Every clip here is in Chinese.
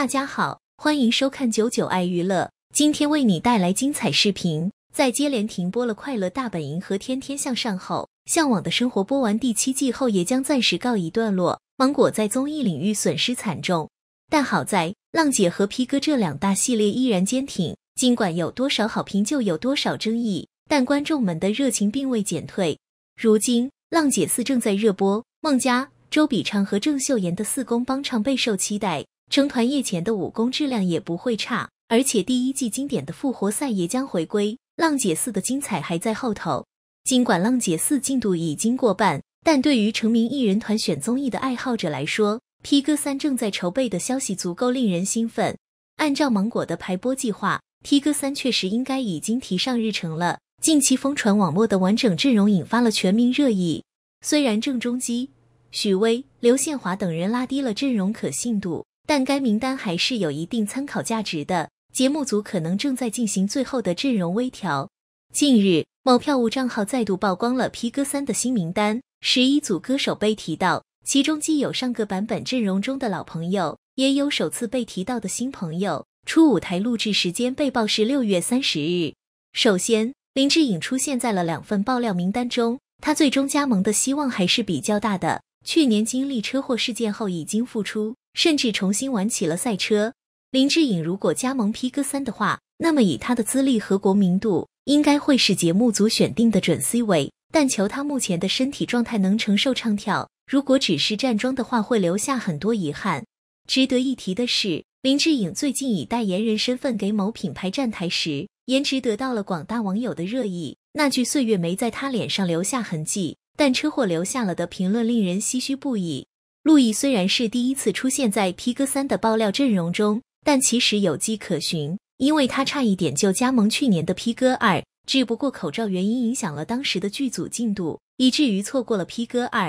大家好，欢迎收看九九爱娱乐，今天为你带来精彩视频。在接连停播了《快乐大本营》和《天天向上》后，《向往的生活》播完第七季后也将暂时告一段落。芒果在综艺领域损失惨重，但好在《浪姐》和《披哥》这两大系列依然坚挺。尽管有多少好评就有多少争议，但观众们的热情并未减退。如今，《浪姐四》正在热播，孟佳、周笔畅和郑秀妍的四公帮唱备受期待。成团夜前的武功质量也不会差，而且第一季经典的复活赛也将回归。浪姐四的精彩还在后头。尽管浪姐四进度已经过半，但对于成名艺人团选综艺的爱好者来说，P 哥三正在筹备的消息足够令人兴奋。按照芒果的排播计划，P 哥三确实应该已经提上日程了。近期疯传网络的完整阵容引发了全民热议，虽然郑中基、许巍、刘宪华等人拉低了阵容可信度。但该名单还是有一定参考价值的。节目组可能正在进行最后的阵容微调。近日，某票务账号再度曝光了《披哥三》的新名单，十一组歌手被提到，其中既有上个版本阵容中的老朋友，也有首次被提到的新朋友。初舞台录制时间被曝是六月三十日。首先，林志颖出现在了两份爆料名单中，他最终加盟的希望还是比较大的。去年经历车祸事件后已经复出。甚至重新玩起了赛车。林志颖如果加盟《披哥三》的话，那么以他的资历和国民度，应该会是节目组选定的准 C 位。但求他目前的身体状态能承受唱跳。如果只是站桩的话，会留下很多遗憾。值得一提的是，林志颖最近以代言人身份给某品牌站台时，颜值得到了广大网友的热议。那句“岁月没在他脸上留下痕迹，但车祸留下了”的评论令人唏嘘不已。陆毅虽然是第一次出现在《P 哥三》的爆料阵容中，但其实有迹可循，因为他差一点就加盟去年的《P 哥二》，只不过口罩原因影响了当时的剧组进度，以至于错过了《P 哥二》。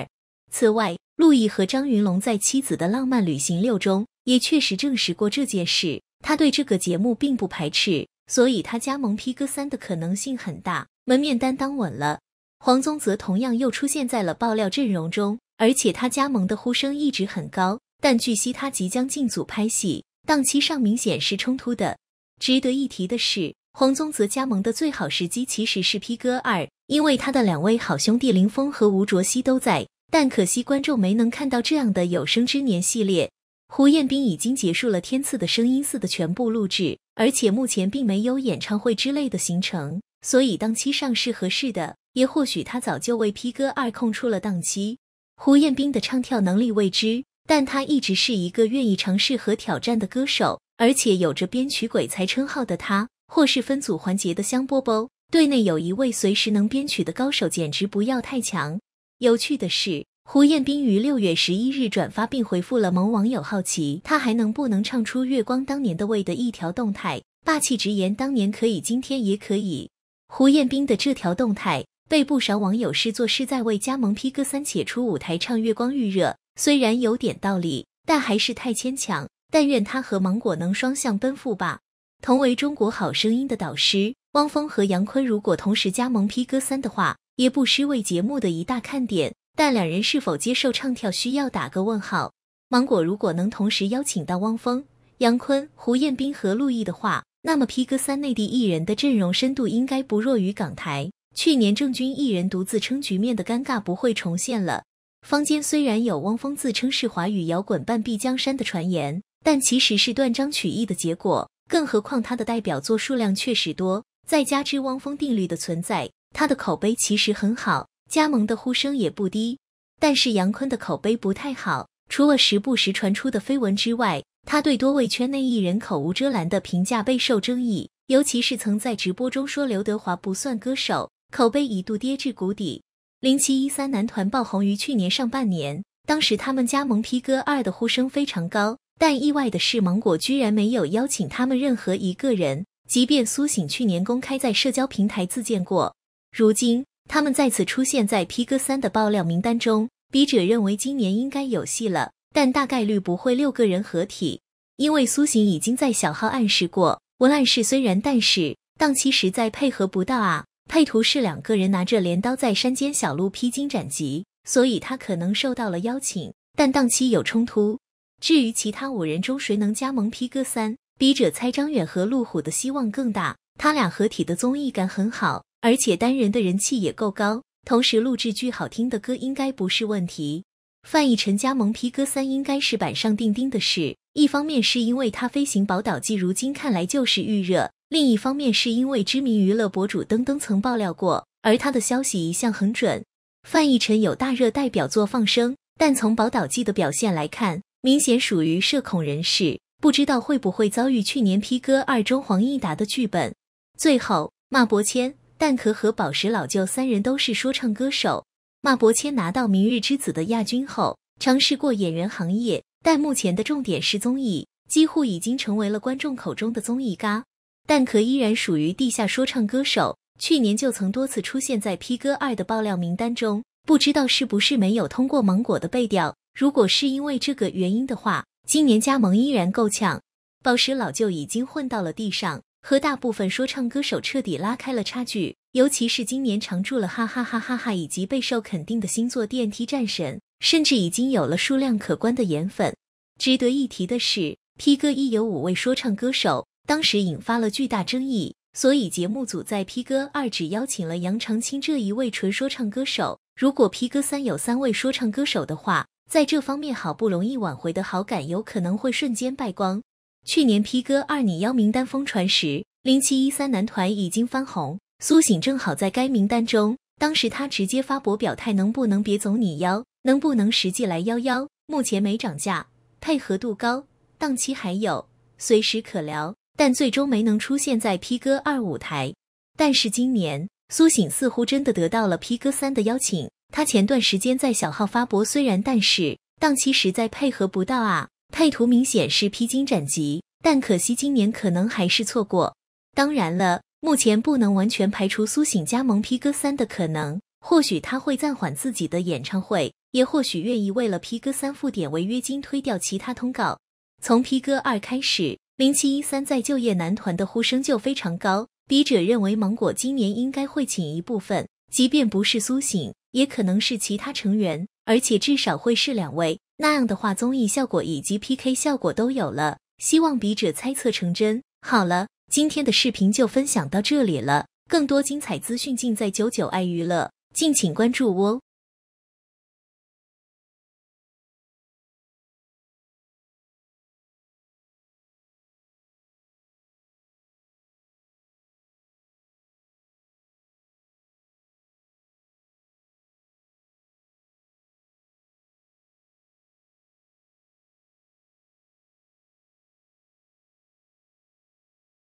此外，陆毅和张云龙在《妻子的浪漫旅行六》中也确实证实过这件事，他对这个节目并不排斥，所以他加盟《P 哥三》的可能性很大，门面担当稳了。黄宗泽同样又出现在了爆料阵容中。而且他加盟的呼声一直很高，但据悉他即将进组拍戏，档期上明显是冲突的。值得一提的是，黄宗泽加盟的最好时机其实是《P 哥二》，因为他的两位好兄弟林峰和吴卓羲都在，但可惜观众没能看到这样的有生之年系列。胡彦斌已经结束了《天赐的声音四》的全部录制，而且目前并没有演唱会之类的行程，所以档期上是合适的，也或许他早就为《P 哥二》空出了档期。胡彦斌的唱跳能力未知，但他一直是一个愿意尝试和挑战的歌手，而且有着编曲鬼才称号的他，或是分组环节的香饽饽。队内有一位随时能编曲的高手，简直不要太强。有趣的是，胡彦斌于六月十一日转发并回复了某网友好奇他还能不能唱出《月光》当年的味的一条动态，霸气直言当年可以，今天也可以。胡彦斌的这条动态。被不少网友视作是在为加盟 P 哥三且出舞台唱月光预热，虽然有点道理，但还是太牵强。但愿他和芒果能双向奔赴吧。同为中国好声音的导师，汪峰和杨坤如果同时加盟 P 哥三的话，也不失为节目的一大看点。但两人是否接受唱跳需要打个问号。芒果如果能同时邀请到汪峰、杨坤、胡彦斌和陆毅的话，那么 P 哥三内地艺人的阵容深度应该不弱于港台。去年郑钧一人独自撑局面的尴尬不会重现了。坊间虽然有汪峰自称是华语摇滚半壁江山的传言，但其实是断章取义的结果。更何况他的代表作数量确实多，再加之汪峰定律的存在，他的口碑其实很好，加盟的呼声也不低。但是杨坤的口碑不太好，除了时不时传出的绯闻之外，他对多位圈内艺人口无遮拦的评价备受争议，尤其是曾在直播中说刘德华不算歌手。口碑一度跌至谷底，零七一三男团爆红于去年上半年，当时他们加盟 P 哥二的呼声非常高，但意外的是芒果居然没有邀请他们任何一个人，即便苏醒去年公开在社交平台自荐过。如今他们再次出现在 P 哥三的爆料名单中，笔者认为今年应该有戏了，但大概率不会六个人合体，因为苏醒已经在小号暗示过，我暗示虽然但是档期实在配合不到啊。配图是两个人拿着镰刀在山间小路披荆斩棘，所以他可能受到了邀请，但档期有冲突。至于其他五人中谁能加盟《披哥三》，笔者猜张远和陆虎的希望更大。他俩合体的综艺感很好，而且单人的人气也够高，同时录制巨好听的歌应该不是问题。范逸臣加盟《披哥三》应该是板上钉钉的事，一方面是因为他飞行宝岛记如今看来就是预热。另一方面是因为知名娱乐博主登登曾爆料过，而他的消息一向很准。范逸臣有大热代表作《放生》，但从《宝岛季的表现来看，明显属于社恐人士，不知道会不会遭遇去年 P 哥二中黄义达的剧本。最后，马伯骞、蛋壳和宝石老舅三人都是说唱歌手。马伯骞拿到《明日之子》的亚军后，尝试过演员行业，但目前的重点是综艺，几乎已经成为了观众口中的综艺咖。蛋壳依然属于地下说唱歌手，去年就曾多次出现在 P 哥二的爆料名单中。不知道是不是没有通过芒果的背调，如果是因为这个原因的话，今年加盟依然够呛。宝石老舅已经混到了地上，和大部分说唱歌手彻底拉开了差距。尤其是今年常驻了哈哈哈哈哈，以及备受肯定的星座电梯战神》，甚至已经有了数量可观的颜粉。值得一提的是，P 哥一有五位说唱歌手。当时引发了巨大争议，所以节目组在 P 哥二只邀请了杨长青这一位纯说唱歌手。如果 P 哥三有三位说唱歌手的话，在这方面好不容易挽回的好感有可能会瞬间败光。去年 P 哥二女妖名单疯传时，零七一三男团已经翻红，苏醒正好在该名单中。当时他直接发博表态，能不能别走女妖，能不能实际来邀邀？目前没涨价，配合度高，档期还有，随时可聊。但最终没能出现在 P 哥二舞台。但是今年苏醒似乎真的得到了 P 哥三的邀请。他前段时间在小号发博，虽然但是档期实在配合不到啊。配图明显是披荆斩棘，但可惜今年可能还是错过。当然了，目前不能完全排除苏醒加盟 P 哥三的可能。或许他会暂缓自己的演唱会，也或许愿意为了 P 哥三付点违约金推掉其他通告。从 P 哥二开始。零七一三在就业男团的呼声就非常高，笔者认为芒果今年应该会请一部分，即便不是苏醒，也可能是其他成员，而且至少会是两位。那样的话，综艺效果以及 PK 效果都有了，希望笔者猜测成真。好了，今天的视频就分享到这里了，更多精彩资讯尽在九九爱娱乐，敬请关注哦。